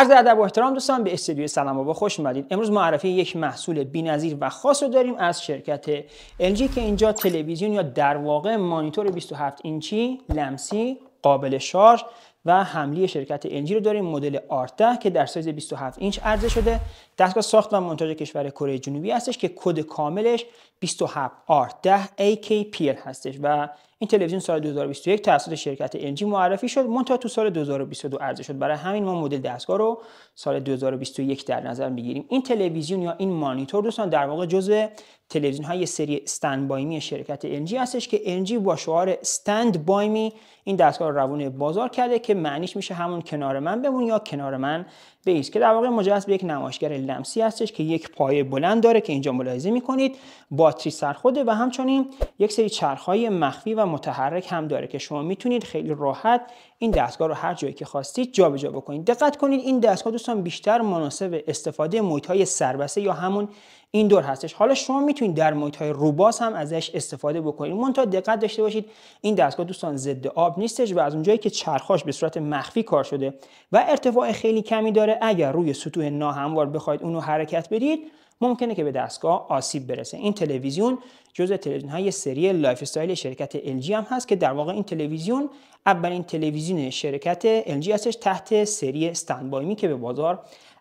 عرض ادب و احترام دوستان به استودیو سلام و خوش اومدید امروز معرفی یک محصول بی‌نظیر و خاص رو داریم از شرکت LG که اینجا تلویزیون یا در واقع مانیتور 27 اینچی لمسی قابل شارژ و حملی شرکت انجی رو داریم مدل آرت 10 که در سایز 27 اینچ عرضه شده دستگاه ساخت و منتاج کشور کره جنوبی هستش که کد کاملش 27 آرت 10 AKPL هستش و این تلویزیون سال 2021 توسط شرکت انجی معرفی شد منتها تو سال 2022 عرضه شد برای همین ما مدل دستگاه رو سال 2021 در نظر میگیریم این تلویزیون یا این مانیتور دوستان در واقع جزء تلویزیون های سری استند می شرکت انجی هستش که انجی با شعار استند می این دستگاه رو بازار کرده که که معنیش میشه همون کنار من بمون یا کنار من بیس که در واقع مجاز به یک نمایشگر لمسی هستش که یک پایه بلند داره که اینجا ملاحظه میکنید باتری سرخوده و همچنین یک سری چرخهای مخفی و متحرک هم داره که شما میتونید خیلی راحت این دستگاه رو هر جایی که خواستید جابجا بکنید دقت کنید این دستگاه دوستان بیشتر مناسب استفاده محیط های سربسته یا همون این دور هستش حالا شما میتونید در محیط های روباز هم ازش استفاده بکنید تا دقت داشته باشید این دستگاه دوستان ضد آب نیستش و از اونجایی که چرخاش به صورت مخفی کار شده و ارتفاع خیلی کمی داره اگر روی سطوح ناهموار بخواید اونو حرکت بدید ممکنه که به دستگاه آسیب برسه این تلویزیون جزء تلویزیون های سری لایف استایل شرکت LG هم هست که در واقع این تلویزیون اولین تلویزیون شرکت LG هستش تحت سری استندبای می که به بازار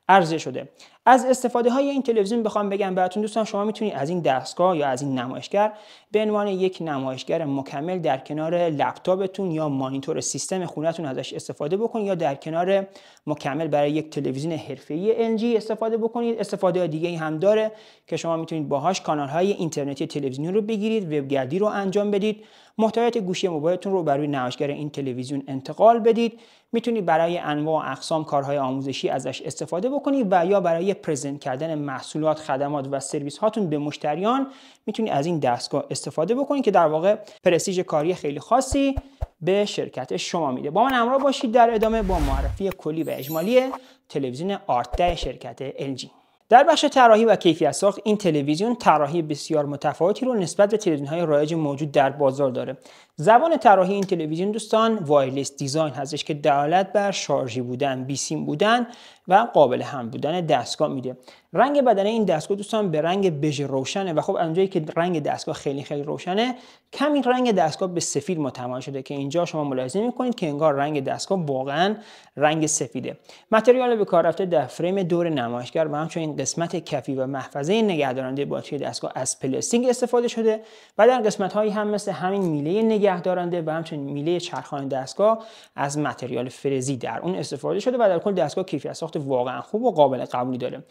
عرضه شده از استفاده های این تلویزیون بخوام بگم براتون دوستان شما میتونید از این دستگاه یا از این نمایشگر به عنوان یک نمایشگر مکمل در کنار لپتاپتون یا مانیتور سیستم خونتون ازش استفاده بکنید یا در کنار مکمل برای یک تلویزیون ای LG استفاده بکنید استفاده دیگه هم داره که شما میتونید باهاش کانال های اینترنتی تلویزیون رو بگیرید وبگردی رو انجام بدید محتویات گوشی موبایلتون رو برای نمایشگر این تلویزیون انتقال بدید میتونید برای انواع و اقسام کارهای آموزشی ازش استفاده بکنید و یا برای پرزنت کردن محصولات خدمات و سرویس هاتون به مشتریان میتونید از این دستگاه استفاده بکنید که در واقع پرستیژ کاری خیلی خاصی به شرکت شما میده با من همراه باشید در ادامه با معرفی کلی و اجمالی تلویزیون آرت شرکت جی. در بخش طراحی و کیفیت ساخت این تلویزیون طراحی بسیار متفاوتی رو نسبت به های رایج موجود در بازار داره. زبان طراحی این تلویزیون دوستان وایرلس دیزاین هستش که دلالت بر شارژی بودن، بیسیم بودن و قابل هم بودن دستگاه میده. رنگ بدن این دستگاه دوستان به رنگ بژ روشنه و خب اونجایی که رنگ دستگاه خیلی خیلی روشنه کمی رنگ دستگاه به سفید متمایل شده که اینجا شما ملاحظه میکنید که انگار رنگ دستگاه واقعا رنگ سفیده متریال به کار رفته در فریم دور نمایشگر و همچنین قسمت کفی و محفظه نگهدارنده باتری دستگاه از پلاستیک استفاده شده و در قسمت هایی هم مثل همین میله نگهدارنده و همچنین میله چرخان دستگاه از متریال فرزی در اون استفاده شده و در کل دستگاه کیفیت ساخت واقعا خوب و قابل قبولی داره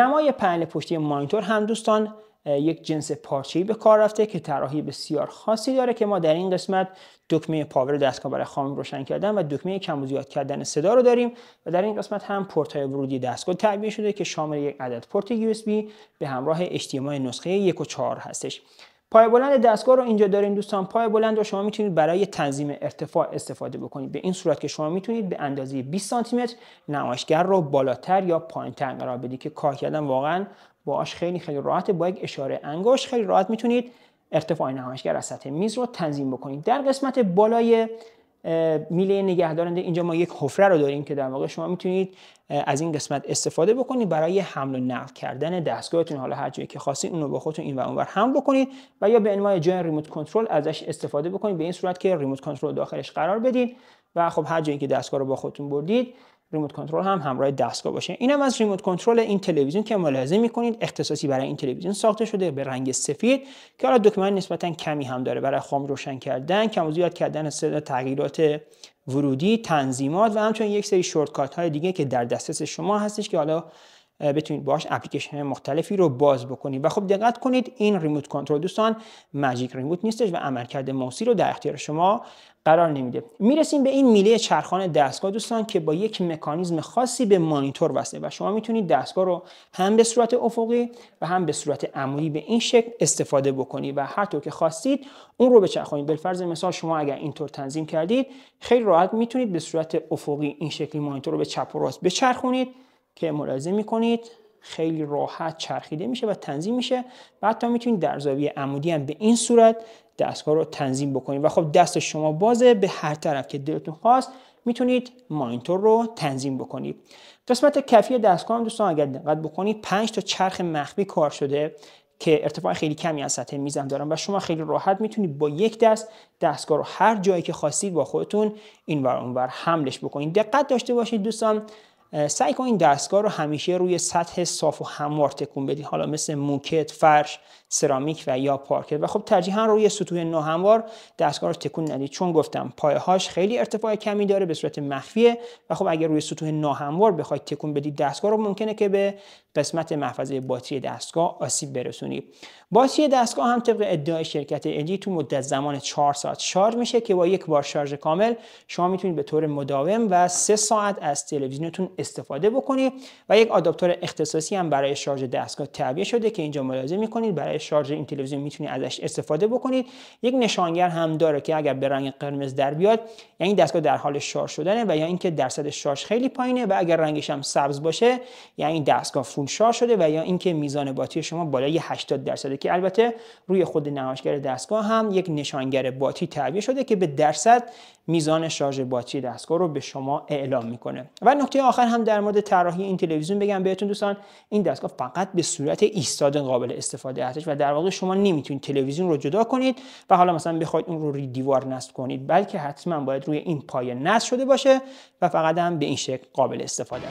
نمای پنل پشتی مانیتور هم دوستان یک جنس پارچه‌ای به کار رفته که طراحی بسیار خاصی داره که ما در این قسمت دکمه پاور دستگاه برای خاموش روشن کردن و دکمه کم زیاد کردن صدا رو داریم و در این قسمت هم پورت‌های ورودی دستگاه تعبیه شده که شامل یک عدد پورت USB به همراه HDMI نسخه 1 و 4 هستش پای بلند دستگاه رو اینجا داریم دوستان پای بلند رو شما میتونید برای تنظیم ارتفاع استفاده بکنید به این صورت که شما میتونید به اندازه 20 سانتی متر نمایشگر رو بالاتر یا پایینتر قرار بدید که کار کردن واقعا باهاش خیلی خیلی راحت با یک اشاره انگشت خیلی راحت میتونید ارتفاع نمایشگر از سطح میز رو تنظیم بکنید در قسمت بالای میله نگهدارنده اینجا ما یک حفره رو داریم که در واقع شما میتونید از این قسمت استفاده بکنید برای حمل و نقل کردن دستگاهتون حالا هر جایی که خواستید اون رو با خودتون این و اونور حمل بکنید و یا به عنوان جای ریموت کنترل ازش استفاده بکنید به این صورت که ریموت کنترل داخلش قرار بدید و خب هر جایی که دستگاه رو با خودتون بردید ریموت کنترل هم همراه دستگاه باشه این هم از ریموت کنترل این تلویزیون که ملاحظه میکنید اختصاصی برای این تلویزیون ساخته شده به رنگ سفید که حالا دکمه نسبتا کمی هم داره برای خام روشن کردن کم و کردن صدا تغییرات ورودی تنظیمات و همچنین یک سری شورتکات های دیگه که در دسترس شما هستش که حالا بتونید باش اپلیکیشن مختلفی رو باز بکنید و خب دقت کنید این ریموت کنترل دوستان ماجیک ریموت نیستش و عملکرد موسی رو در اختیار شما قرار نمیده میرسیم به این میله چرخان دستگاه دوستان که با یک مکانیزم خاصی به مانیتور وصله و شما میتونید دستگاه رو هم به صورت افقی و هم به صورت عمودی به این شکل استفاده بکنید و هر طور که خواستید اون رو بچرخونید بالفرض مثال شما اگر اینطور تنظیم کردید خیلی راحت میتونید به صورت افقی این شکلی مانیتور رو به چپ و راست بچرخونید که ملاحظه میکنید خیلی راحت چرخیده میشه و تنظیم میشه و حتی میتونید در زاویه عمودی هم به این صورت دستگاه رو تنظیم بکنید و خب دست شما بازه به هر طرف که دلتون خواست میتونید مانیتور رو تنظیم بکنید قسمت کفی دستگاه هم دوستان اگر دقت بکنید 5 تا چرخ مخفی کار شده که ارتفاع خیلی کمی از سطح میزم دارن و شما خیلی راحت میتونید با یک دست دستگاه رو هر جایی که خواستید با خودتون این اینور اونور حملش بکنید دقت داشته باشید دوستان سعی کنید دستگاه رو همیشه روی سطح صاف و هموار تکون بدید حالا مثل موکت فرش سرامیک و یا پارکت و خب ترجیحا روی سطوح هموار دستگاه رو تکون ندید چون گفتم پایه هاش خیلی ارتفاع کمی داره به صورت مخفیه و خب اگر روی سطوح هموار بخواید تکون بدید دستگاه رو ممکنه که به قسمت محفظه باتری دستگاه آسیب برسونید باتری دستگاه هم طبق ادعای شرکت LG تو مدت زمان 4 ساعت شارژ میشه که با یک بار شارژ کامل شما میتونید به طور مداوم و 3 ساعت از تلویزیونتون استفاده بکنید و یک آداپتور اختصاصی هم برای شارژ دستگاه تعبیه شده که اینجا ملاحظه میکنید برای شارژ این تلویزیون میتونید ازش استفاده بکنید یک نشانگر هم داره که اگر به رنگ قرمز در بیاد یعنی دستگاه در حال شارژ شدنه و یا اینکه درصد شارژ خیلی پایینه و اگر رنگش هم سبز باشه یعنی دستگاه فول شارژ شده و یا اینکه میزان باتی شما بالای 80 درصده که البته روی خود نمایشگر دستگاه هم یک نشانگر باتی تعبیه شده که به درصد میزان شارژ باتری دستگاه رو به شما اعلام میکنه و نکته آخر هم در مورد طراحی این تلویزیون بگم بهتون دوستان این دستگاه فقط به صورت ایستاده قابل استفاده هستش و در واقع شما نمیتونید تلویزیون رو جدا کنید و حالا مثلا بخواید اون رو روی دیوار نصب کنید بلکه حتما باید روی این پایه نصب شده باشه و فقط هم به این شکل قابل استفاده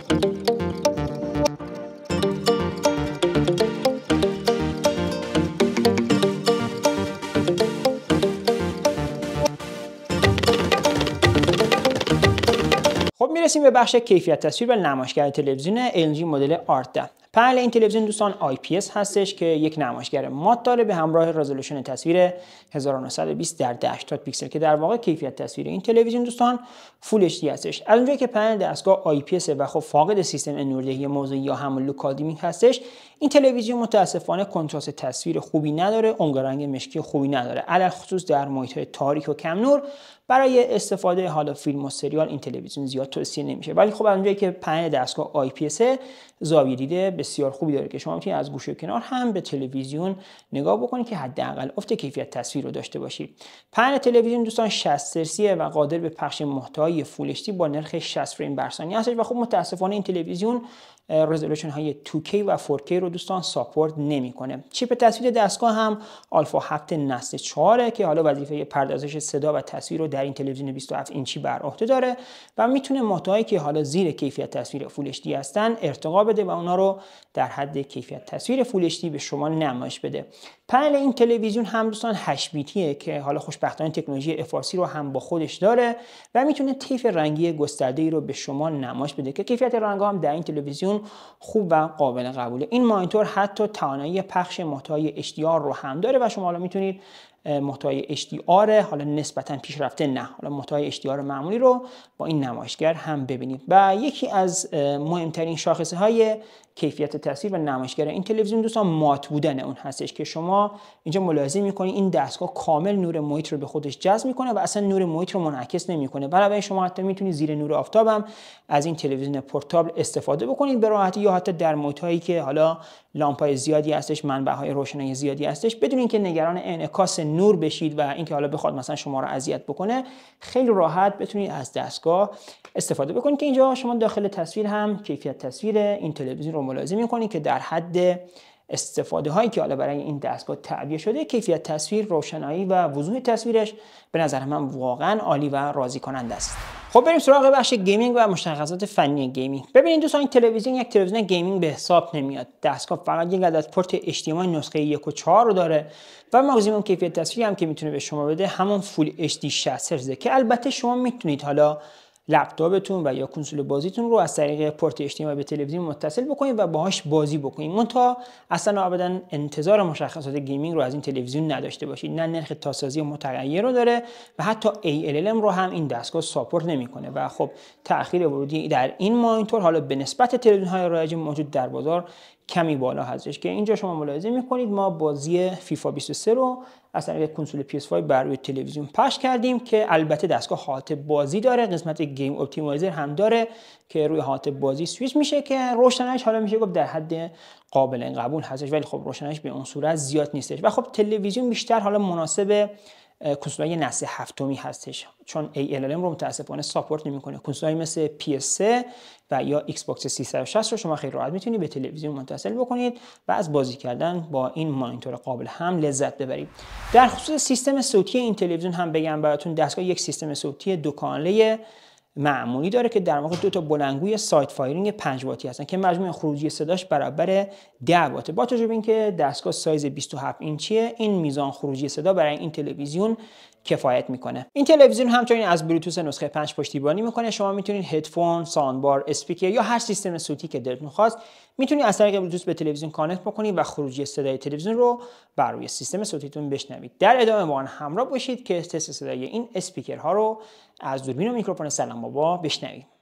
خب میرسیم به بخش کیفیت تصویر و نمایشگر تلویزیون LG مدل آرت پنل این تلویزیون دوستان IPS هستش که یک نمایشگر مات داره به همراه رزولوشن تصویر 1920 در 80 پیکسل که در واقع کیفیت تصویر این تلویزیون دوستان فول HD هستش از اونجایی که پنل دستگاه IPS و خب فاقد سیستم نوردهی موضوعی یا همون دیمینگ هستش این تلویزیون متاسفانه کنتراست تصویر خوبی نداره عمق مشکی خوبی نداره علل خصوص در محیط های تاریک و کم نور برای استفاده حالا فیلم و سریال این تلویزیون زیاد توصیه نمیشه ولی خب از اونجایی که پنل دستگاه IPS زاویه دیده بسیار خوبی داره که شما میتونید از گوشه کنار هم به تلویزیون نگاه بکنید که حداقل افت کیفیت تصویر رو داشته باشید پنل تلویزیون دوستان 60 سرسیه و قادر به پخش محتوای فول با نرخ 60 فریم بر ثانیه هستش و خب متاسفانه این تلویزیون رزولوشن های 2K و 4K رو دوستان ساپورت نمیکنه. چیپ تصویر دستگاه هم آلفا 7 نسل 4 که حالا وظیفه پردازش صدا و تصویر رو در این تلویزیون 27 اینچی بر عهده داره و میتونه محتوایی که حالا زیر کیفیت تصویر فول هستن ارتقا بده و اونا رو در حد کیفیت تصویر فول به شما نمایش بده پنل این تلویزیون هم دوستان 8 بیتیه که حالا خوشبختانه تکنولوژی افارسی رو هم با خودش داره و میتونه طیف رنگی گسترده رو به شما نمایش بده که کیفیت رنگ هم در این تلویزیون خوب و قابل قبوله این مانیتور حتی توانایی پخش محتوای اشتیار رو هم داره و شما حالا میتونید محتوای HDR حالا نسبتا پیشرفته نه حالا محتوای HDR معمولی رو با این نمایشگر هم ببینید و یکی از مهمترین شاخصه های کیفیت تصویر و نمایشگر این تلویزیون دوستان مات بودن اون هستش که شما اینجا ملاحظه میکنید این دستگاه کامل نور محیط رو به خودش جذب میکنه و اصلا نور محیط رو منعکس نمیکنه بنابراین شما حتی میتونید زیر نور آفتابم از این تلویزیون پورتابل استفاده بکنید به راحتی یا حتی در محیط هایی که حالا لامپای زیادی هستش منبع های روشنایی زیادی هستش بدون اینکه نگران انعکاس نور بشید و اینکه حالا بخواد مثلا شما رو اذیت بکنه خیلی راحت بتونید از دستگاه استفاده بکنید که اینجا شما داخل تصویر هم کیفیت تصویر این تلویزیون رو ملاحظه میکنید که در حد استفاده هایی که حالا برای این دستگاه تعبیه شده کیفیت تصویر روشنایی و وضوح تصویرش به نظر من واقعا عالی و راضی کننده است خب بریم سراغ بخش گیمینگ و مشخصات فنی گیمینگ ببینید دوستان این تلویزیون یک تلویزیون گیمینگ به حساب نمیاد دستگاه فقط یک عدد پورت HDMI نسخه 1 و 4 رو داره و ماکسیمم کیفیت تصویری هم که میتونه به شما بده همون فول HD 60 که البته شما میتونید حالا لپتاپتون و یا کنسول بازیتون رو از طریق پورت HDMI به تلویزیون متصل بکنید و باهاش بازی بکنید تا اصلا ابدا انتظار مشخصات گیمینگ رو از این تلویزیون نداشته باشید نه نرخ تاسازی متغیر رو داره و حتی ALLM رو هم این دستگاه ساپورت نمیکنه و خب تاخیر ورودی در این مانیتور حالا به نسبت تلویزیون های رایج موجود در بازار کمی بالا هستش که اینجا شما ملاحظه میکنید ما بازی فیفا 23 رو از طریق کنسول PS5 بر روی تلویزیون پخش کردیم که البته دستگاه حالت بازی داره قسمت گیم اپتیمایزر هم داره که روی حالت بازی سویچ میشه که روشنش حالا میشه گفت در حد قابل قبول هستش ولی خب روشنش به اون صورت زیاد نیستش و خب تلویزیون بیشتر حالا مناسب های نسل هفتمی هستش چون ALLM رو متاسفانه ساپورت نمیکنه های مثل PS3 و یا ایکس باکس 360 رو شما خیلی راحت میتونید به تلویزیون متصل بکنید و از بازی کردن با این مانیتور قابل هم لذت ببرید در خصوص سیستم صوتی این تلویزیون هم بگم براتون دستگاه یک سیستم صوتی دو کاناله معمولی داره که در واقع دو تا بلنگوی سایت فایرینگ 5 واتی هستن که مجموع خروجی صداش برابر 10 واته با توجه به اینکه دستگاه سایز 27 اینچیه این میزان خروجی صدا برای این تلویزیون کفایت میکنه این تلویزیون همچنین از بلوتوث نسخه 5 پشتیبانی میکنه شما میتونید هدفون ساندبار اسپیکر یا هر سیستم صوتی که دلتون خواست میتونید از طریق بلوتوث به تلویزیون کانکت بکنید و خروجی صدای تلویزیون رو بر روی سیستم صوتیتون بشنوید در ادامه با آن همراه باشید که تست صدای این اسپیکرها رو از دوربین و میکروفون سلام بابا بشنوید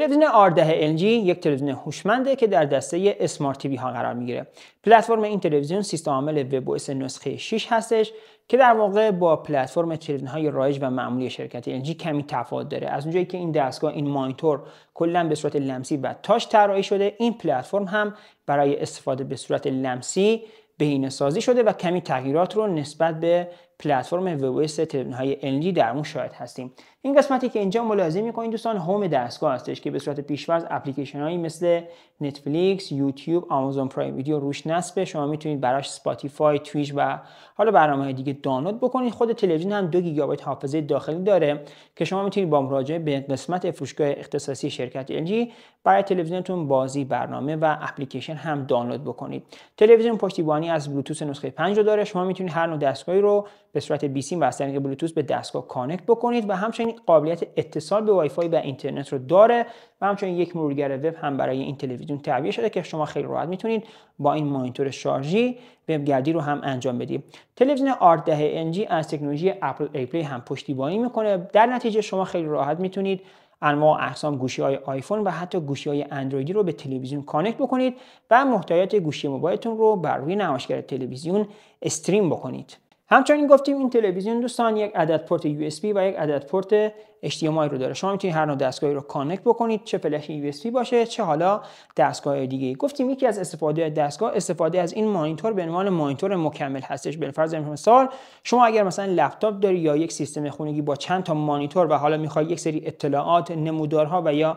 تلویزیون آرده LG یک تلویزیون هوشمنده که در دسته اسمارت تیوی ها قرار میگیره. پلتفرم این تلویزیون سیستم عامل وب نسخه 6 هستش که در واقع با پلتفرم تلویزیون های رایج و معمولی شرکت LG کمی تفاوت داره. از اونجایی که این دستگاه این مانیتور کلا به صورت لمسی و تاش طراحی شده، این پلتفرم هم برای استفاده به صورت لمسی بهینه سازی شده و کمی تغییرات رو نسبت به پلتفرم وب اس تلویزیون های LG در اون شاهد هستیم این قسمتی که اینجا ملاحظه میکنید دوستان هوم دستگاه هستش که به صورت پیشفرض اپلیکیشن هایی مثل نتفلیکس، یوتیوب، آمازون پرایم ویدیو روش نصب شما میتونید براش اسپاتیفای، تویچ و حالا برنامه های دیگه دانلود بکنید خود تلویزیون هم دو گیگابایت حافظه داخلی داره که شما میتونید با مراجعه به قسمت فروشگاه اختصاصی شرکت LG برای تلویزیونتون بازی برنامه و اپلیکیشن هم دانلود بکنید تلویزیون پشتیبانی از بلوتوث نسخه 5 رو داره شما میتونید هر نوع دستگاهی رو به صورت بی سیم و از طریق بلوتوث به دستگاه کانکت بکنید و همچنین قابلیت اتصال به وایفای و اینترنت رو داره و همچنین یک مرورگر وب هم برای این تلویزیون تعبیه شده که شما خیلی راحت میتونید با این مانیتور شارژی وبگردی رو هم انجام بدید تلویزیون آرت 10 NG از تکنولوژی اپل ایپلی هم پشتیبانی میکنه در نتیجه شما خیلی راحت میتونید انواع اقسام گوشی های آیفون و حتی گوشی های اندرویدی رو به تلویزیون کانکت بکنید و محتویات گوشی موبایلتون رو بر روی نمایشگر تلویزیون استریم بکنید همچنین گفتیم این تلویزیون دوستان یک عدد پورت USB و یک عدد پورت HDMI رو داره شما میتونید هر نوع دستگاهی رو کانکت بکنید چه فلش USB باشه چه حالا دستگاه دیگه گفتیم یکی از استفاده دستگاه استفاده از این مانیتور به عنوان مانیتور مکمل هستش به فرض مثال شما اگر مثلا لپتاپ داری یا یک سیستم خونگی با چند تا مانیتور و حالا میخوای یک سری اطلاعات نمودارها و یا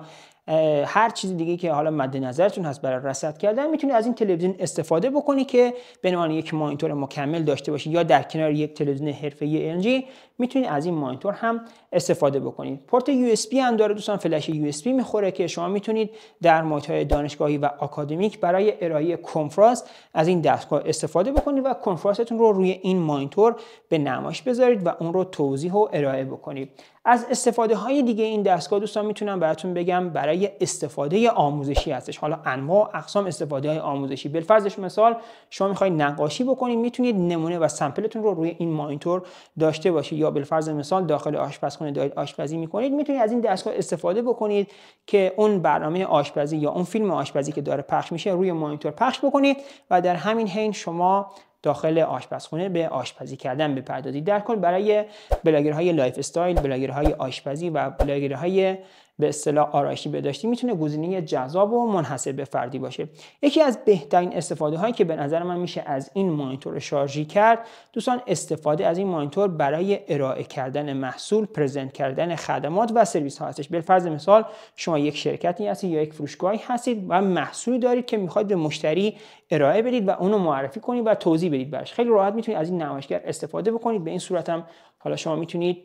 هر چیز دیگه که حالا مد نظرتون هست برای رصد کردن میتونید از این تلویزیون استفاده بکنید که به عنوان یک مانیتور مکمل داشته باشید یا در کنار یک تلویزیون حرفه‌ای LG میتونید از این مانیتور هم استفاده بکنید پورت یو بی هم داره دوستان فلش یو بی میخوره که شما میتونید در های دانشگاهی و آکادمیک برای ارائه کنفرانس از این دستگاه استفاده بکنید و کنفرانستون رو روی این مانیتور به نمایش بذارید و اون رو توضیح و ارائه بکنید از استفاده های دیگه این دستگاه دوستان میتونم براتون بگم برای استفاده آموزشی هستش حالا انواع اقسام استفاده های آموزشی بلفرزش مثال شما میخواید نقاشی بکنید میتونید نمونه و سمپلتون رو روی این مانیتور داشته باشید یا بلفرض مثال داخل آشپزخونه دارید آشپزی میکنید میتونید از این دستگاه استفاده بکنید که اون برنامه آشپزی یا اون فیلم آشپزی که داره پخش میشه روی مانیتور پخش بکنید و در همین حین شما داخل آشپزخونه به آشپزی کردن بپردازید در کل برای بلاگرهای لایف استایل بلاگرهای آشپزی و بلاگرهای به اصطلاح آرایشی بداشتی میتونه گزینه جذاب و منحصر به فردی باشه یکی از بهترین استفاده هایی که به نظر من میشه از این مانیتور شارژی کرد دوستان استفاده از این مانیتور برای ارائه کردن محصول پرزنت کردن خدمات و سرویس ها هستش به فرض مثال شما یک شرکتی هستید یا یک فروشگاهی هستید و محصولی دارید که میخواید به مشتری ارائه بدید و اونو معرفی کنید و توضیح بدید براش خیلی راحت میتونید از این نمایشگر استفاده بکنید به این صورت هم حالا شما میتونید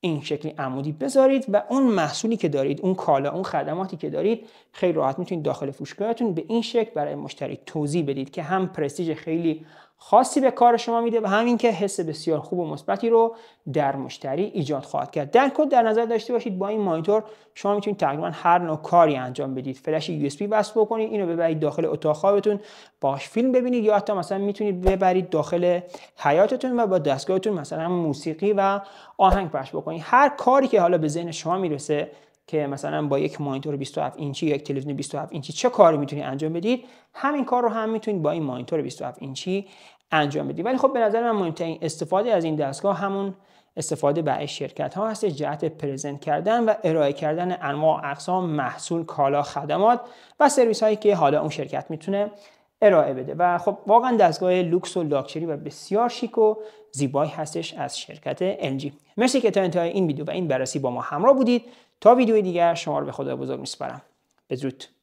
این شکلی عمودی بذارید و اون محصولی که دارید اون کالا اون خدماتی که دارید خیلی راحت میتونید داخل فروشگاهتون به این شکل برای مشتری توضیح بدید که هم پرستیژ خیلی خاصی به کار شما میده و همین که حس بسیار خوب و مثبتی رو در مشتری ایجاد خواهد کرد در کد در نظر داشته باشید با این مانیتور شما میتونید تقریبا هر نوع کاری انجام بدید فلش یو اس بی وصل بکنید اینو ببرید داخل اتاق خوابتون باش فیلم ببینید یا حتی مثلا میتونید ببرید داخل حیاتتون و با دستگاهتون مثلا موسیقی و آهنگ پخش بکنید هر کاری که حالا به ذهن شما میرسه که مثلا با یک مانیتور 27 اینچی یا یک تلویزیون 27 اینچی چه کاری میتونید انجام بدید همین کار رو هم میتونید با این مانیتور 27 اینچی انجام بدید ولی خب به نظر من مهمترین استفاده از این دستگاه همون استفاده برای شرکت ها هست جهت پرزنت کردن و ارائه کردن انواع اقسام محصول کالا خدمات و سرویس هایی که حالا اون شرکت میتونه ارائه بده و خب واقعا دستگاه لوکس و لاکچری و بسیار شیک و زیبایی هستش از شرکت LG مرسی که تا انتهای این ویدیو و این بررسی با ما همراه بودید تا ویدیوی دیگر شما رو به خدا بزرگ میسپارم به